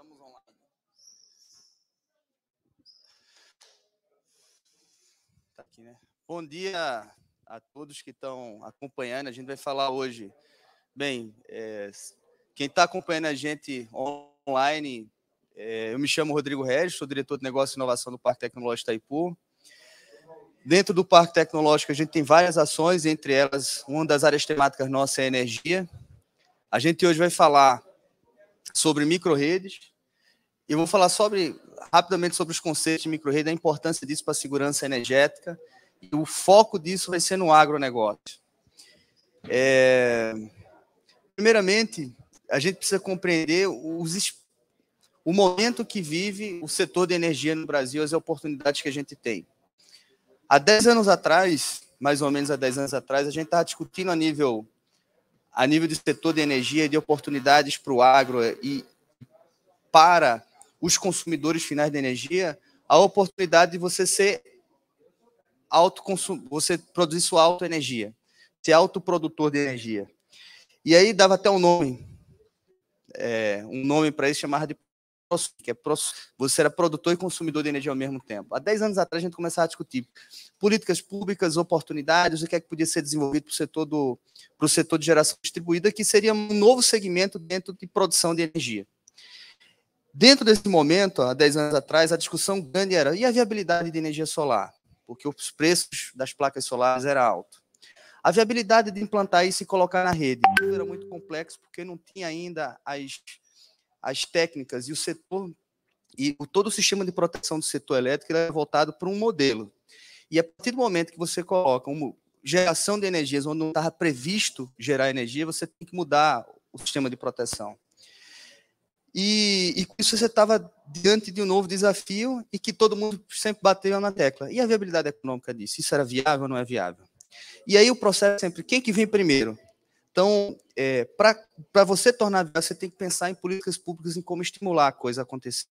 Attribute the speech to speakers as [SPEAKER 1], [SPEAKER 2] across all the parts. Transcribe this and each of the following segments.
[SPEAKER 1] Estamos online. Tá aqui, né? Bom dia a todos que estão acompanhando. A gente vai falar hoje. Bem, é, quem está acompanhando a gente online, é, eu me chamo Rodrigo Regis, sou diretor de negócio e inovação do Parque Tecnológico Itaipu. Dentro do Parque Tecnológico, a gente tem várias ações, entre elas, uma das áreas temáticas nossa é energia. A gente hoje vai falar sobre micro redes. Eu vou falar sobre rapidamente sobre os conceitos de microrrede, a importância disso para a segurança energética e o foco disso vai ser no agronegócio. É... Primeiramente, a gente precisa compreender os... o momento que vive o setor de energia no Brasil, as oportunidades que a gente tem. Há 10 anos atrás, mais ou menos há 10 anos atrás, a gente estava discutindo a nível a nível do setor de energia, e de oportunidades para o agro e para os consumidores finais de energia, a oportunidade de você ser autoconsum... você produzir sua autoenergia, ser autoprodutor de energia. E aí dava até um nome, é, um nome para isso chamava de que é você era produtor e consumidor de energia ao mesmo tempo. Há 10 anos atrás a gente começava a discutir políticas públicas, oportunidades, o que é que podia ser desenvolvido para o setor, do, para o setor de geração distribuída, que seria um novo segmento dentro de produção de energia. Dentro desse momento, há 10 anos atrás, a discussão grande era e a viabilidade de energia solar? Porque os preços das placas solares era alto. A viabilidade de implantar isso e colocar na rede era muito complexo porque não tinha ainda as, as técnicas e o setor e o, todo o sistema de proteção do setor elétrico era voltado para um modelo. E a partir do momento que você coloca uma geração de energias onde não estava previsto gerar energia, você tem que mudar o sistema de proteção. E, e com isso você estava diante de um novo desafio e que todo mundo sempre bateu na tecla. E a viabilidade econômica disso? Isso era viável ou não é viável? E aí o processo é sempre, quem que vem primeiro? Então, é, para você tornar viável, você tem que pensar em políticas públicas, em como estimular a coisa a acontecer.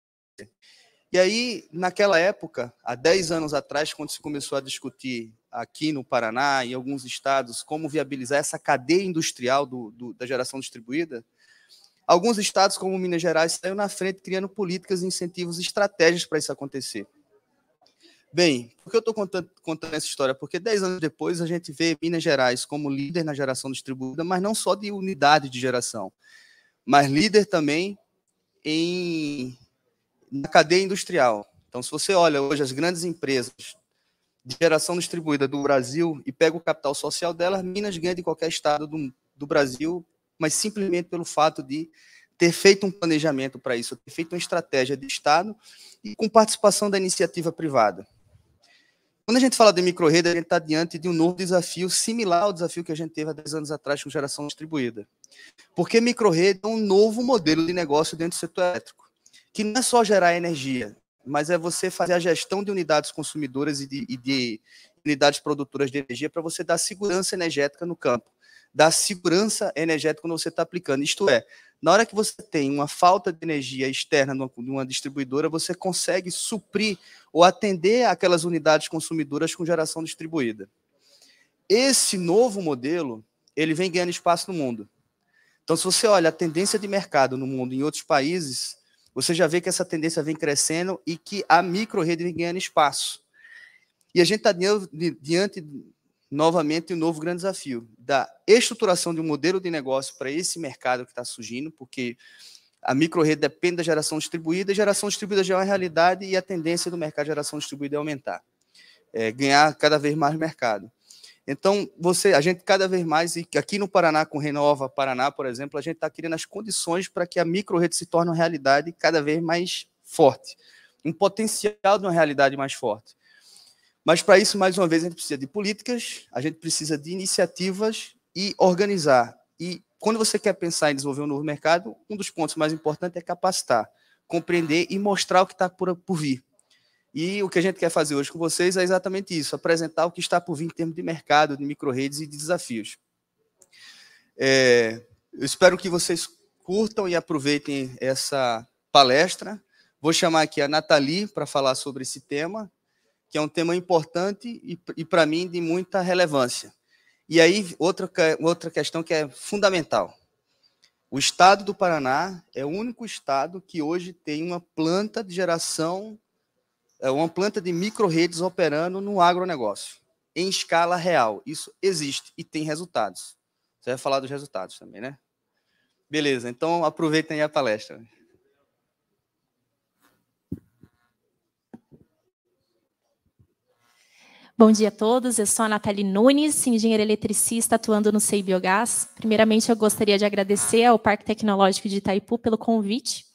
[SPEAKER 1] E aí, naquela época, há 10 anos atrás, quando se começou a discutir aqui no Paraná, em alguns estados, como viabilizar essa cadeia industrial do, do, da geração distribuída, Alguns estados, como Minas Gerais, saíram na frente criando políticas, incentivos e estratégias para isso acontecer. Bem, por que eu estou contando, contando, essa história? Porque dez anos depois a gente vê Minas Gerais como líder na geração distribuída, mas não só de unidade de geração, mas líder também em, na cadeia industrial. Então, se você olha hoje as grandes empresas de geração distribuída do Brasil e pega o capital social delas, Minas ganha de qualquer estado do, do Brasil mas simplesmente pelo fato de ter feito um planejamento para isso, ter feito uma estratégia de Estado e com participação da iniciativa privada. Quando a gente fala de micro-rede, a gente está diante de um novo desafio similar ao desafio que a gente teve há 10 anos atrás com geração distribuída. Porque micro-rede é um novo modelo de negócio dentro do setor elétrico, que não é só gerar energia, mas é você fazer a gestão de unidades consumidoras e de, e de unidades produtoras de energia para você dar segurança energética no campo da segurança energética quando você está aplicando. Isto é, na hora que você tem uma falta de energia externa de uma distribuidora, você consegue suprir ou atender aquelas unidades consumidoras com geração distribuída. Esse novo modelo, ele vem ganhando espaço no mundo. Então, se você olha a tendência de mercado no mundo em outros países, você já vê que essa tendência vem crescendo e que a micro-rede vem ganhando espaço. E a gente está diante novamente um novo grande desafio da estruturação de um modelo de negócio para esse mercado que está surgindo, porque a micro-rede depende da geração distribuída, e geração distribuída já é uma realidade e a tendência do mercado de geração distribuída é aumentar, é ganhar cada vez mais mercado. Então, você, a gente cada vez mais, e aqui no Paraná, com Renova Paraná, por exemplo, a gente está criando as condições para que a micro-rede se torne uma realidade cada vez mais forte, um potencial de uma realidade mais forte. Mas para isso, mais uma vez, a gente precisa de políticas, a gente precisa de iniciativas e organizar. E quando você quer pensar em desenvolver um novo mercado, um dos pontos mais importantes é capacitar, compreender e mostrar o que está por, por vir. E o que a gente quer fazer hoje com vocês é exatamente isso: apresentar o que está por vir em termos de mercado, de microredes e de desafios. É, eu espero que vocês curtam e aproveitem essa palestra. Vou chamar aqui a Nathalie para falar sobre esse tema, que é um tema importante e, e para mim, de muita relevância. E aí, outra, é, outra questão que é fundamental. O estado do Paraná é o único estado que hoje tem uma planta de geração, é, uma planta de micro-redes operando no agronegócio, em escala real. Isso existe e tem resultados. Você vai falar dos resultados também, né? Beleza, então aproveitem a palestra.
[SPEAKER 2] Bom dia a todos, eu sou a Nathalie Nunes, engenheira eletricista atuando no CEI Biogás. Primeiramente, eu gostaria de agradecer ao Parque Tecnológico de Itaipu pelo convite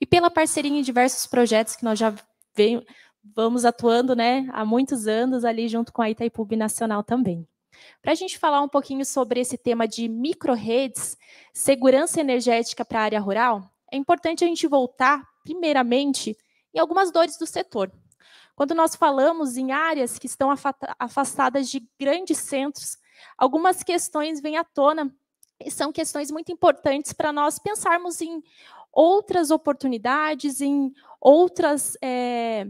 [SPEAKER 2] e pela parceria em diversos projetos que nós já vem, vamos atuando né, há muitos anos ali junto com a Itaipu Binacional também. Para a gente falar um pouquinho sobre esse tema de microredes, segurança energética para a área rural, é importante a gente voltar, primeiramente, em algumas dores do setor, quando nós falamos em áreas que estão afastadas de grandes centros, algumas questões vêm à tona e são questões muito importantes para nós pensarmos em outras oportunidades, em outras é,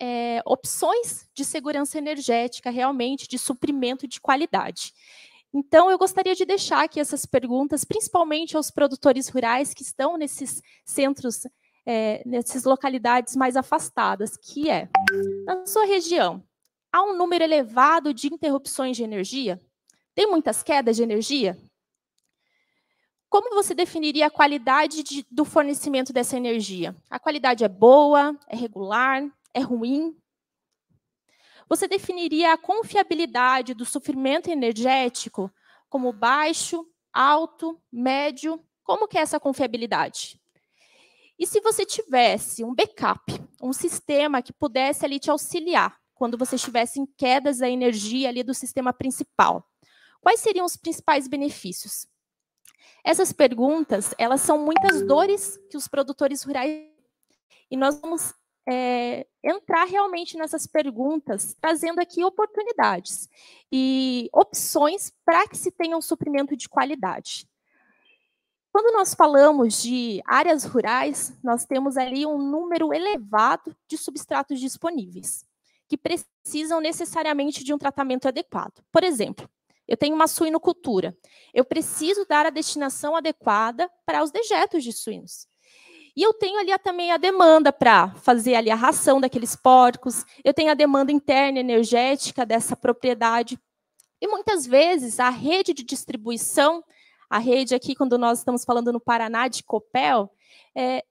[SPEAKER 2] é, opções de segurança energética, realmente, de suprimento de qualidade. Então, eu gostaria de deixar aqui essas perguntas, principalmente aos produtores rurais que estão nesses centros é, nessas localidades mais afastadas, que é, na sua região, há um número elevado de interrupções de energia? Tem muitas quedas de energia? Como você definiria a qualidade de, do fornecimento dessa energia? A qualidade é boa, é regular, é ruim? Você definiria a confiabilidade do sofrimento energético como baixo, alto, médio? Como que é essa confiabilidade? E se você tivesse um backup, um sistema que pudesse ali te auxiliar quando você estivesse em quedas da energia ali do sistema principal? Quais seriam os principais benefícios? Essas perguntas, elas são muitas dores que os produtores rurais e nós vamos é, entrar realmente nessas perguntas, trazendo aqui oportunidades e opções para que se tenha um suprimento de qualidade. Quando nós falamos de áreas rurais, nós temos ali um número elevado de substratos disponíveis, que precisam necessariamente de um tratamento adequado. Por exemplo, eu tenho uma suinocultura. Eu preciso dar a destinação adequada para os dejetos de suínos. E eu tenho ali também a demanda para fazer ali a ração daqueles porcos, eu tenho a demanda interna energética dessa propriedade. E muitas vezes a rede de distribuição a rede aqui, quando nós estamos falando no Paraná de Copel, é,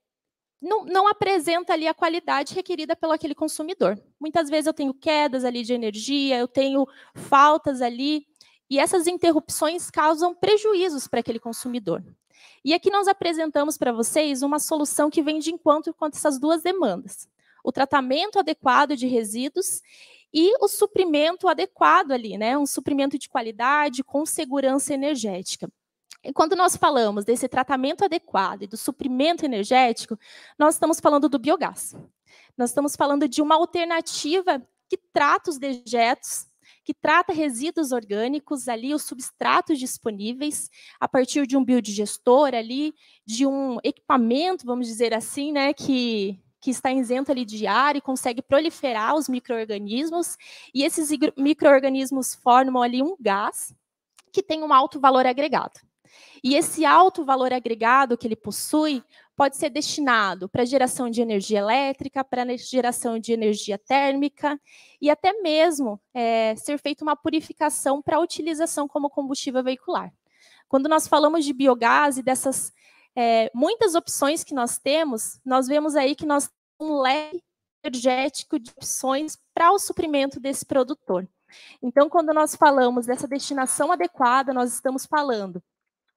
[SPEAKER 2] não, não, apresenta ali a qualidade requerida pelo aquele consumidor. Muitas vezes eu tenho quedas ali de energia, eu tenho faltas ali, e essas interrupções causam prejuízos para aquele consumidor. E aqui nós apresentamos para vocês uma solução que vem de encontro com essas duas demandas: o tratamento adequado de resíduos e o suprimento adequado ali, né? Um suprimento de qualidade com segurança energética. Quando nós falamos desse tratamento adequado e do suprimento energético, nós estamos falando do biogás. Nós estamos falando de uma alternativa que trata os dejetos, que trata resíduos orgânicos ali, os substratos disponíveis, a partir de um biodigestor ali, de um equipamento, vamos dizer assim, né, que que está isento ali de ar e consegue proliferar os microorganismos e esses microorganismos formam ali um gás que tem um alto valor agregado. E esse alto valor agregado que ele possui pode ser destinado para geração de energia elétrica, para geração de energia térmica e até mesmo é, ser feita uma purificação para utilização como combustível veicular. Quando nós falamos de biogás e dessas é, muitas opções que nós temos, nós vemos aí que nós temos um leque energético de opções para o suprimento desse produtor. Então, quando nós falamos dessa destinação adequada, nós estamos falando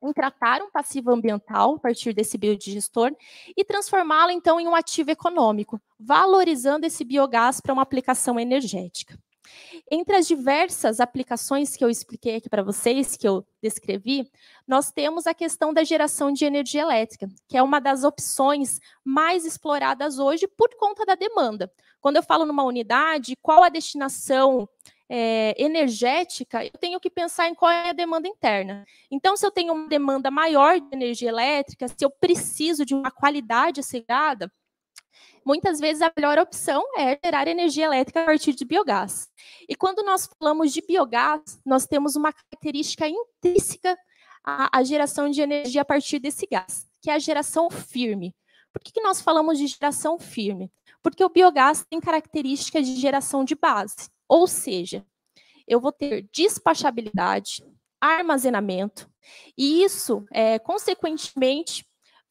[SPEAKER 2] em tratar um passivo ambiental a partir desse biodigestor e transformá-lo então em um ativo econômico, valorizando esse biogás para uma aplicação energética. Entre as diversas aplicações que eu expliquei aqui para vocês, que eu descrevi, nós temos a questão da geração de energia elétrica, que é uma das opções mais exploradas hoje por conta da demanda. Quando eu falo numa unidade, qual a destinação é, energética, eu tenho que pensar em qual é a demanda interna. Então, se eu tenho uma demanda maior de energia elétrica, se eu preciso de uma qualidade assegurada, muitas vezes a melhor opção é gerar energia elétrica a partir de biogás. E quando nós falamos de biogás, nós temos uma característica intrínseca à, à geração de energia a partir desse gás, que é a geração firme. Por que, que nós falamos de geração firme? Porque o biogás tem características de geração de base. Ou seja, eu vou ter despachabilidade, armazenamento, e isso, é, consequentemente,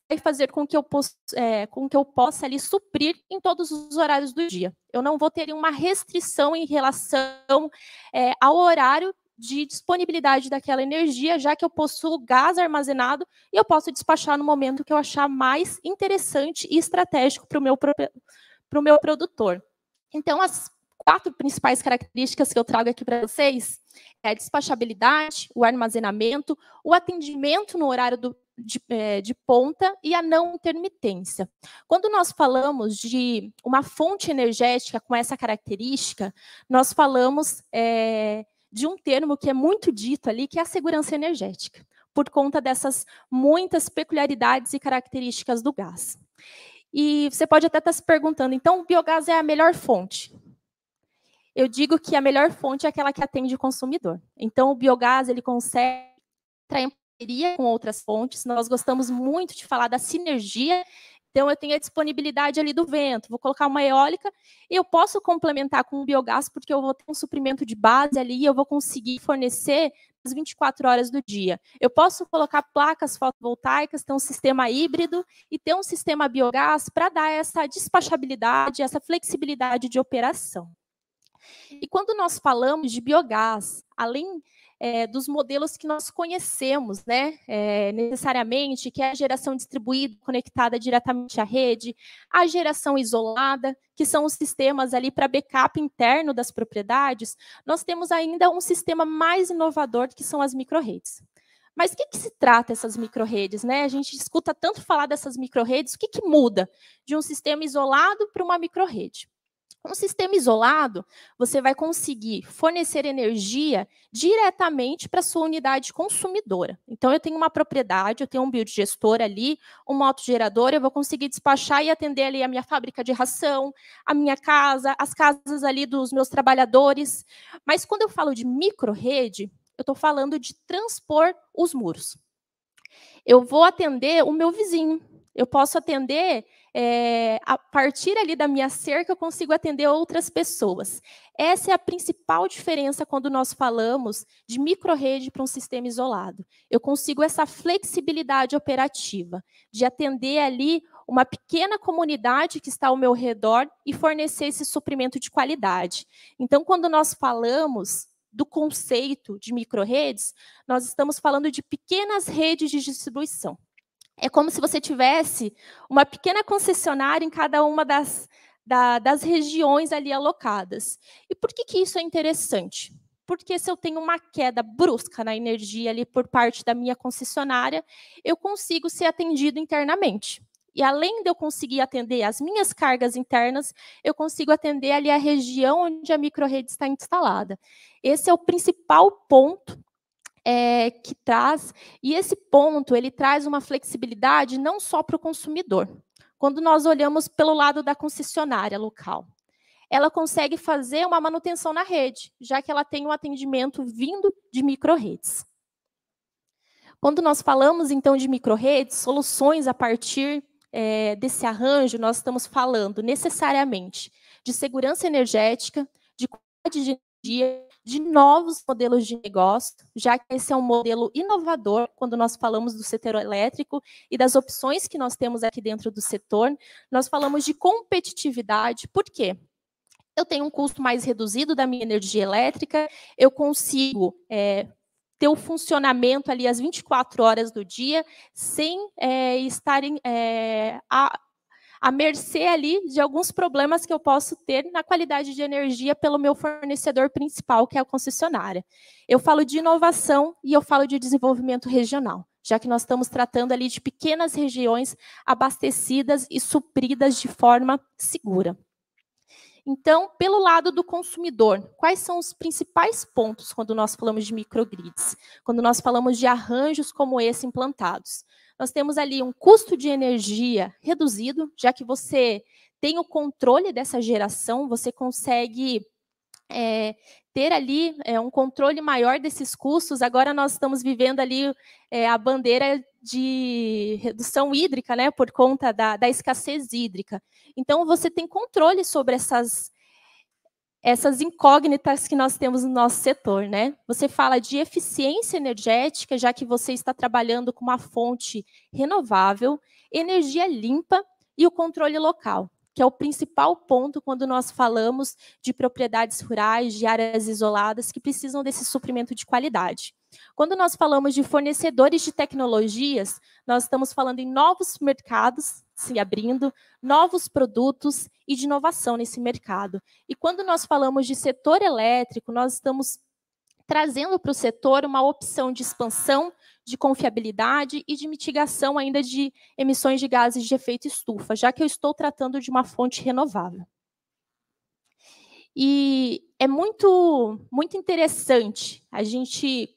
[SPEAKER 2] vai fazer com que, eu possa, é, com que eu possa ali suprir em todos os horários do dia. Eu não vou ter uma restrição em relação é, ao horário de disponibilidade daquela energia, já que eu possuo gás armazenado e eu posso despachar no momento que eu achar mais interessante e estratégico para o meu, pro, meu produtor. Então, as quatro principais características que eu trago aqui para vocês é a despachabilidade, o armazenamento, o atendimento no horário do, de, é, de, ponta e a não intermitência. Quando nós falamos de uma fonte energética com essa característica, nós falamos é, de um termo que é muito dito ali, que é a segurança energética, por conta dessas muitas peculiaridades e características do gás. E você pode até estar tá se perguntando, então o biogás é a melhor fonte? eu digo que a melhor fonte é aquela que atende o consumidor. Então, o biogás ele consegue entrar em parceria com outras fontes. Nós gostamos muito de falar da sinergia. Então, eu tenho a disponibilidade ali do vento, vou colocar uma eólica e eu posso complementar com o biogás, porque eu vou ter um suprimento de base ali e eu vou conseguir fornecer as 24 horas do dia. Eu posso colocar placas fotovoltaicas, ter um sistema híbrido e ter um sistema biogás para dar essa despachabilidade, essa flexibilidade de operação. E quando nós falamos de biogás, além é, dos modelos que nós conhecemos, né, é, necessariamente, que é a geração distribuída, conectada diretamente à rede, a geração isolada, que são os sistemas ali para backup interno das propriedades, nós temos ainda um sistema mais inovador, que são as micro redes. Mas o que, que, se trata essas redes, Né? A gente escuta tanto falar dessas micro redes, o que, que muda de um sistema isolado para uma micro rede? Com um sistema isolado, você vai conseguir fornecer energia diretamente para sua unidade consumidora. Então, eu tenho uma propriedade, eu tenho um biodigestor ali, um autogeradora, eu vou conseguir despachar e atender ali a minha fábrica de ração, a minha casa, as casas ali dos meus trabalhadores. Mas quando eu falo de micro-rede, eu estou falando de transpor os muros. Eu vou atender o meu vizinho, eu posso atender é, a partir ali da minha cerca, eu consigo atender outras pessoas. Essa é a principal diferença quando nós falamos de micro rede para um sistema isolado. Eu consigo essa flexibilidade operativa de atender ali uma pequena comunidade que está ao meu redor e fornecer esse suprimento de qualidade. Então, quando nós falamos do conceito de microredes, nós estamos falando de pequenas redes de distribuição. É como se você tivesse uma pequena concessionária em cada uma das, da, das regiões ali alocadas. E por que, que isso é interessante? Porque se eu tenho uma queda brusca na energia ali por parte da minha concessionária, eu consigo ser atendido internamente. E além de eu conseguir atender as minhas cargas internas, eu consigo atender ali a região onde a micro-rede está instalada. Esse é o principal ponto é, que traz, e esse ponto ele traz uma flexibilidade não só para o consumidor. Quando nós olhamos pelo lado da concessionária local, ela consegue fazer uma manutenção na rede, já que ela tem um atendimento vindo de micro redes Quando nós falamos então de micro redes soluções a partir é, desse arranjo, nós estamos falando necessariamente de segurança energética, de qualidade de energia, de novos modelos de negócio, já que esse é um modelo inovador quando nós falamos do setor elétrico e das opções que nós temos aqui dentro do setor. Nós falamos de competitividade, por quê? Eu tenho um custo mais reduzido da minha energia elétrica, eu consigo é, ter o funcionamento ali às 24 horas do dia, sem é, estarem é, a, à mercê ali de alguns problemas que eu posso ter na qualidade de energia pelo meu fornecedor principal, que é a concessionária. Eu falo de inovação e eu falo de desenvolvimento regional, já que nós estamos tratando ali de pequenas regiões abastecidas e supridas de forma segura. Então, pelo lado do consumidor, quais são os principais pontos quando nós falamos de microgrids? Quando nós falamos de arranjos como esse implantados? Nós temos ali um custo de energia reduzido, já que você tem o controle dessa geração, você consegue é, ter ali é, um controle maior desses custos. Agora nós estamos vivendo ali é, a bandeira de redução hídrica, né, por conta da, da escassez hídrica. Então você tem controle sobre essas essas incógnitas que nós temos no nosso setor, né? Você fala de eficiência energética, já que você está trabalhando com uma fonte renovável, energia limpa e o controle local, que é o principal ponto quando nós falamos de propriedades rurais, de áreas isoladas que precisam desse suprimento de qualidade. Quando nós falamos de fornecedores de tecnologias, nós estamos falando em novos mercados se abrindo, novos produtos e de inovação nesse mercado. E quando nós falamos de setor elétrico, nós estamos trazendo para o setor uma opção de expansão, de confiabilidade e de mitigação ainda de emissões de gases de efeito estufa, já que eu estou tratando de uma fonte renovável. E é muito, muito interessante a gente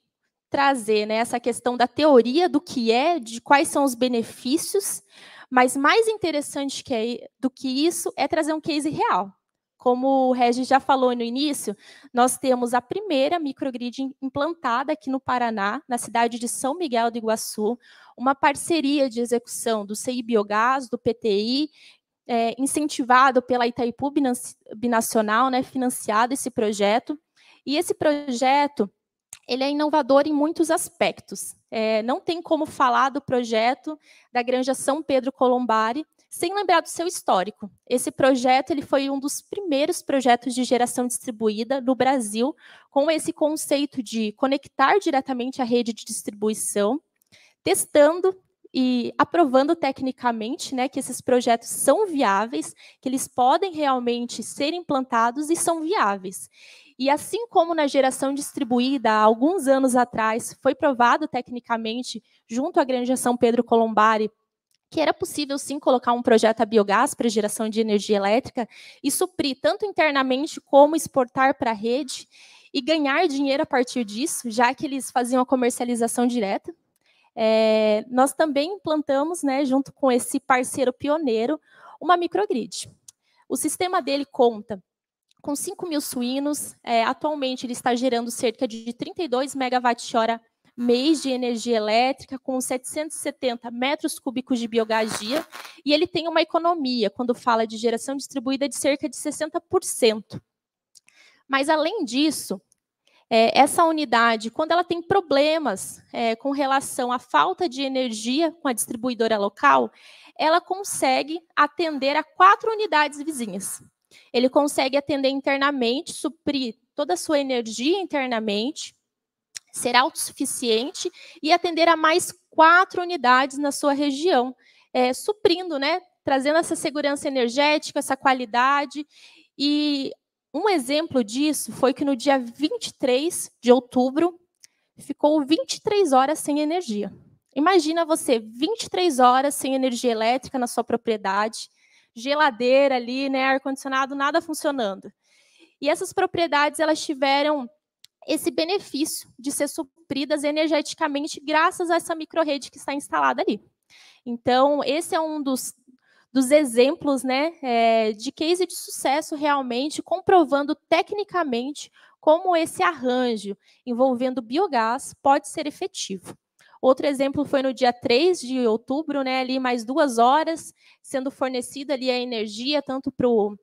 [SPEAKER 2] trazer né, essa questão da teoria do que é, de quais são os benefícios, mas mais interessante que é, do que isso é trazer um case real. Como o Regis já falou no início, nós temos a primeira microgrid implantada aqui no Paraná, na cidade de São Miguel do Iguaçu, uma parceria de execução do CI Biogás, do PTI, é, incentivado pela Itaipu Binacional, né, financiado esse projeto. E esse projeto ele é inovador em muitos aspectos. É, não tem como falar do projeto da Granja São Pedro Colombari sem lembrar do seu histórico. Esse projeto ele foi um dos primeiros projetos de geração distribuída no Brasil, com esse conceito de conectar diretamente a rede de distribuição, testando e aprovando tecnicamente né, que esses projetos são viáveis, que eles podem realmente ser implantados e são viáveis. E assim como na geração distribuída, há alguns anos atrás, foi provado tecnicamente, junto à Grande São Pedro Colombari, que era possível sim colocar um projeto a biogás para geração de energia elétrica e suprir tanto internamente como exportar para a rede e ganhar dinheiro a partir disso, já que eles faziam a comercialização direta. É, nós também implantamos, né, junto com esse parceiro pioneiro, uma microgrid. O sistema dele conta com 5 mil suínos. É, atualmente, ele está gerando cerca de 32 megawatt-hora mês de energia elétrica, com 770 metros cúbicos de biogás dia, e ele tem uma economia, quando fala de geração distribuída, de cerca de 60%. Mas, além disso, é, essa unidade, quando ela tem problemas é, com relação à falta de energia com a distribuidora local, ela consegue atender a quatro unidades vizinhas. Ele consegue atender internamente, suprir toda a sua energia internamente, ser autossuficiente e atender a mais quatro unidades na sua região, é, suprindo, né, trazendo essa segurança energética, essa qualidade. E um exemplo disso foi que no dia 23 de outubro ficou 23 horas sem energia. Imagina você 23 horas sem energia elétrica na sua propriedade, geladeira ali, né, ar-condicionado, nada funcionando. E essas propriedades elas tiveram esse benefício de ser supridas energeticamente graças a essa rede que está instalada ali. Então, esse é um dos, dos exemplos né, é, de case de sucesso realmente, comprovando tecnicamente como esse arranjo envolvendo biogás pode ser efetivo. Outro exemplo foi no dia 3 de outubro, né, ali mais duas horas, sendo fornecida ali a energia, tanto para o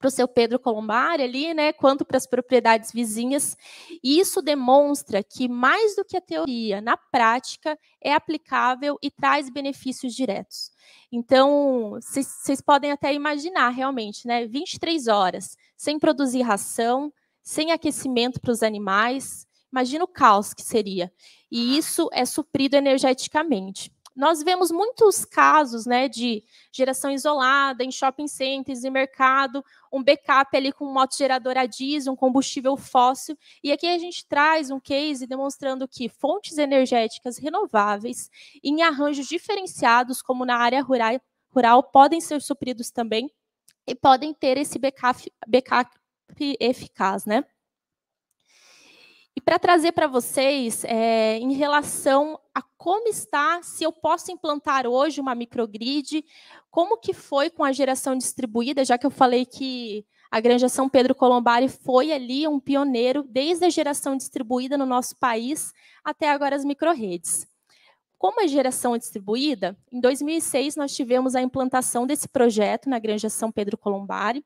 [SPEAKER 2] para o seu Pedro Colombari ali, né, quanto para as propriedades vizinhas. E isso demonstra que mais do que a teoria, na prática é aplicável e traz benefícios diretos. Então, vocês podem até imaginar realmente, né, 23 horas sem produzir ração, sem aquecimento para os animais, Imagina o caos que seria. E isso é suprido energeticamente. Nós vemos muitos casos né, de geração isolada em shopping centers e mercado, um backup ali com um geradora a diesel, um combustível fóssil. E aqui a gente traz um case demonstrando que fontes energéticas renováveis em arranjos diferenciados, como na área rural, rural podem ser supridos também e podem ter esse backup, backup eficaz, né? para trazer para vocês é, em relação a como está, se eu posso implantar hoje uma microgrid, como que foi com a geração distribuída, já que eu falei que a Granja São Pedro Colombari foi ali um pioneiro desde a geração distribuída no nosso país até agora as microredes. Como a geração é distribuída, em 2006 nós tivemos a implantação desse projeto na Granja São Pedro Colombari,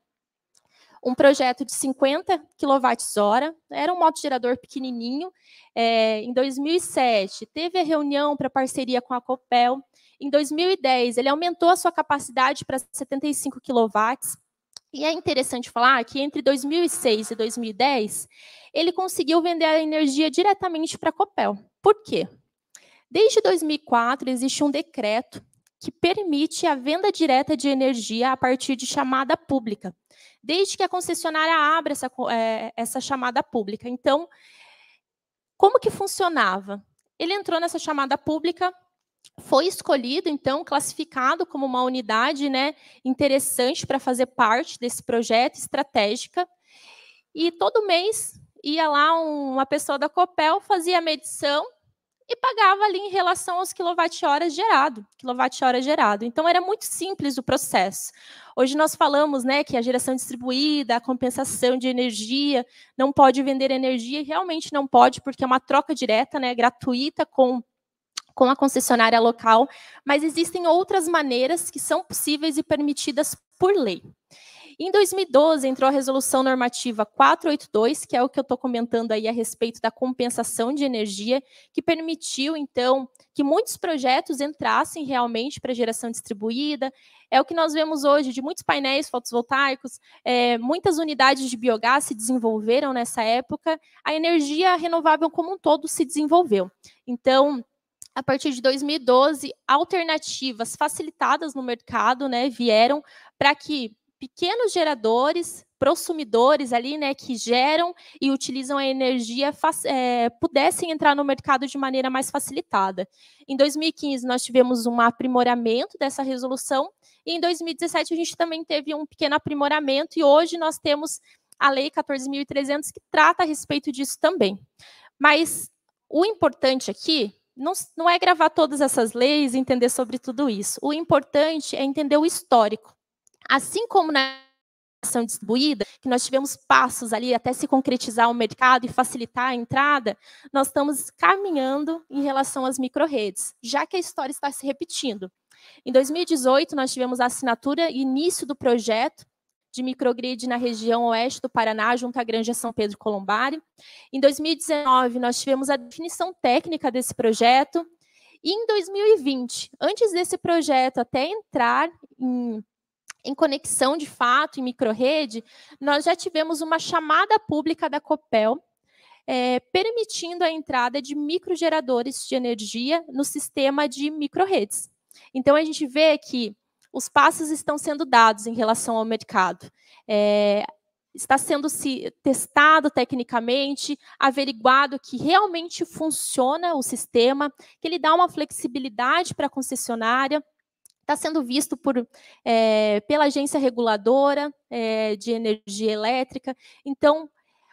[SPEAKER 2] um projeto de 50 kWh, era um moto gerador pequenininho. É, em 2007, teve a reunião para parceria com a Copel. Em 2010, ele aumentou a sua capacidade para 75 kW. E é interessante falar que entre 2006 e 2010, ele conseguiu vender a energia diretamente para a Copel. Por quê? Desde 2004, existe um decreto que permite a venda direta de energia a partir de chamada pública, desde que a concessionária abra essa, é, essa chamada pública. Então, como que funcionava? Ele entrou nessa chamada pública, foi escolhido, então, classificado como uma unidade né, interessante para fazer parte desse projeto estratégica, e todo mês ia lá um, uma pessoa da COPEL, fazia a medição e pagava ali em relação aos quilowatt-horas gerado, quilowatt-hora gerado. Então era muito simples o processo. Hoje nós falamos, né, que a geração distribuída, a compensação de energia, não pode vender energia, e realmente não pode porque é uma troca direta, né, gratuita com com a concessionária local, mas existem outras maneiras que são possíveis e permitidas por lei. Em 2012, entrou a Resolução Normativa 482, que é o que eu estou comentando aí a respeito da compensação de energia, que permitiu, então, que muitos projetos entrassem realmente para geração distribuída. É o que nós vemos hoje de muitos painéis fotovoltaicos, é, muitas unidades de biogás se desenvolveram nessa época, a energia renovável como um todo se desenvolveu. Então, a partir de 2012, alternativas facilitadas no mercado né, vieram para que pequenos geradores, prosumidores ali, né, que geram e utilizam a energia, é, pudessem entrar no mercado de maneira mais facilitada. Em 2015, nós tivemos um aprimoramento dessa resolução, e em 2017 a gente também teve um pequeno aprimoramento, e hoje nós temos a Lei 14.300 que trata a respeito disso também. Mas o importante aqui não, não, é gravar todas essas leis, entender sobre tudo isso. O importante é entender o histórico. Assim como na ação distribuída, que nós tivemos passos ali até se concretizar o mercado e facilitar a entrada, nós estamos caminhando em relação às microredes, já que a história está se repetindo. Em 2018, nós tivemos a assinatura e início do projeto de microgrid na região oeste do Paraná, junto à Granja São Pedro Colombari. Em 2019, nós tivemos a definição técnica desse projeto. E em 2020, antes desse projeto até entrar em em conexão de fato, em microrede, nós já tivemos uma chamada pública da COPEL, é, permitindo a entrada de microgeradores de energia no sistema de microredes. Então, a gente vê que os passos estão sendo dados em relação ao mercado. É, está sendo se testado tecnicamente, averiguado que realmente funciona o sistema, que ele dá uma flexibilidade para a concessionária está sendo visto por, é, pela agência reguladora é, de energia elétrica. Então,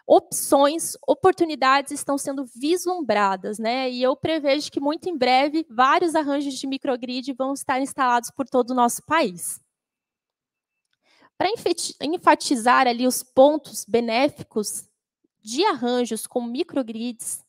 [SPEAKER 2] opções, oportunidades estão sendo vislumbradas, né? E eu prevejo que muito em breve vários arranjos de microgrid vão estar instalados por todo o nosso país. Para enfatizar ali os pontos benéficos de arranjos com microgrids,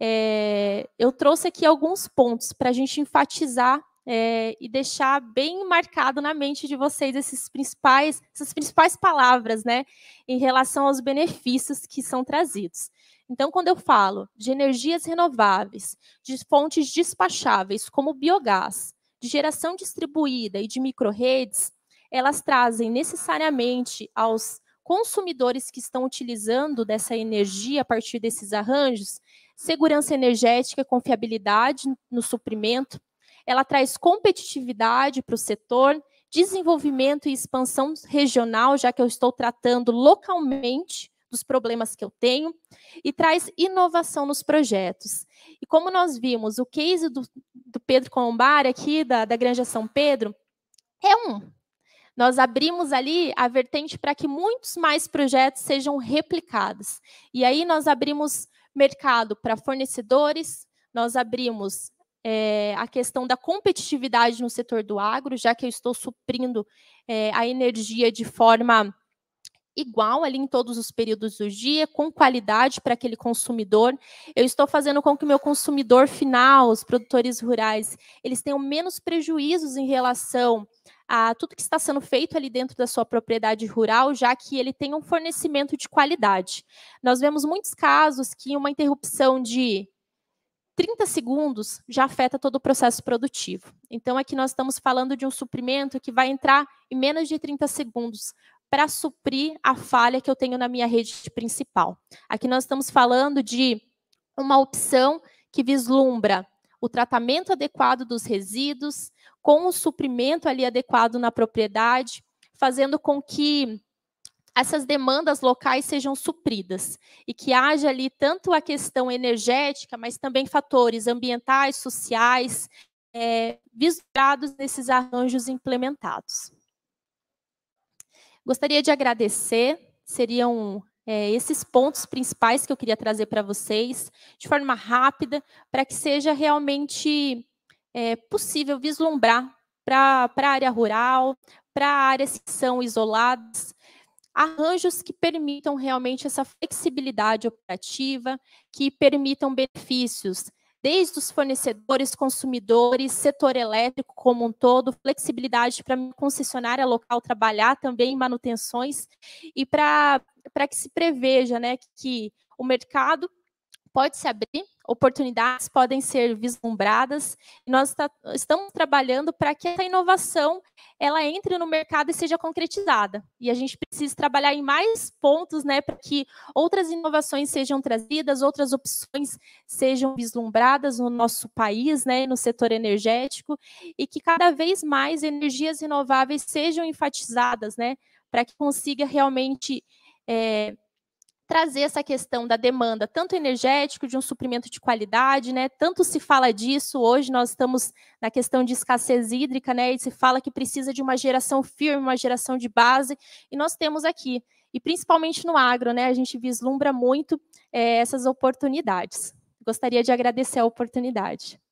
[SPEAKER 2] é, eu trouxe aqui alguns pontos para a gente enfatizar é, e deixar bem marcado na mente de vocês esses principais, essas principais palavras, né, em relação aos benefícios que são trazidos. Então, quando eu falo de energias renováveis, de fontes despacháveis, como biogás, de geração distribuída e de microredes, elas trazem necessariamente aos consumidores que estão utilizando dessa energia a partir desses arranjos segurança energética, confiabilidade no suprimento, ela traz competitividade para o setor, desenvolvimento e expansão regional, já que eu estou tratando localmente dos problemas que eu tenho, e traz inovação nos projetos. E como nós vimos, o case do, do Pedro Colombari, aqui da, da Granja São Pedro, é um. Nós abrimos ali a vertente para que muitos mais projetos sejam replicados. E aí nós abrimos mercado para fornecedores, nós abrimos é, a questão da competitividade no setor do agro, já que eu estou suprindo é, a energia de forma igual ali em todos os períodos do dia, com qualidade para aquele consumidor. Eu estou fazendo com que o meu consumidor final, os produtores rurais, eles tenham menos prejuízos em relação a tudo que está sendo feito ali dentro da sua propriedade rural, já que ele tem um fornecimento de qualidade. Nós vemos muitos casos que uma interrupção de 30 segundos já afeta todo o processo produtivo. Então, aqui nós estamos falando de um suprimento que vai entrar em menos de 30 segundos para suprir a falha que eu tenho na minha rede principal. Aqui nós estamos falando de uma opção que vislumbra o tratamento adequado dos resíduos, com o suprimento ali adequado na propriedade, fazendo com que essas demandas locais sejam supridas e que haja ali tanto a questão energética, mas também fatores ambientais, sociais, é, visados nesses arranjos implementados. Gostaria de agradecer, seriam é, esses pontos principais que eu queria trazer para vocês, de forma rápida, para que seja realmente é, possível vislumbrar para a área rural, para áreas que são isoladas, arranjos que permitam realmente essa flexibilidade operativa, que permitam benefícios desde os fornecedores, consumidores, setor elétrico como um todo, flexibilidade para a concessionária local trabalhar também em manutenções e para que se preveja né, que o mercado pode se abrir oportunidades podem ser vislumbradas e nós estamos trabalhando para que essa inovação ela entre no mercado e seja concretizada. E a gente precisa trabalhar em mais pontos, né, para que outras inovações sejam trazidas, outras opções sejam vislumbradas no nosso país, né, no setor energético e que cada vez mais energias renováveis sejam enfatizadas, né, para que consiga realmente é, trazer essa questão da demanda, tanto energético, de um suprimento de qualidade, né? Tanto se fala disso, hoje nós estamos na questão de escassez hídrica, né? E se fala que precisa de uma geração firme, uma geração de base, e nós temos aqui, e principalmente no agro, né? A gente vislumbra muito é, essas oportunidades. Gostaria de agradecer a oportunidade.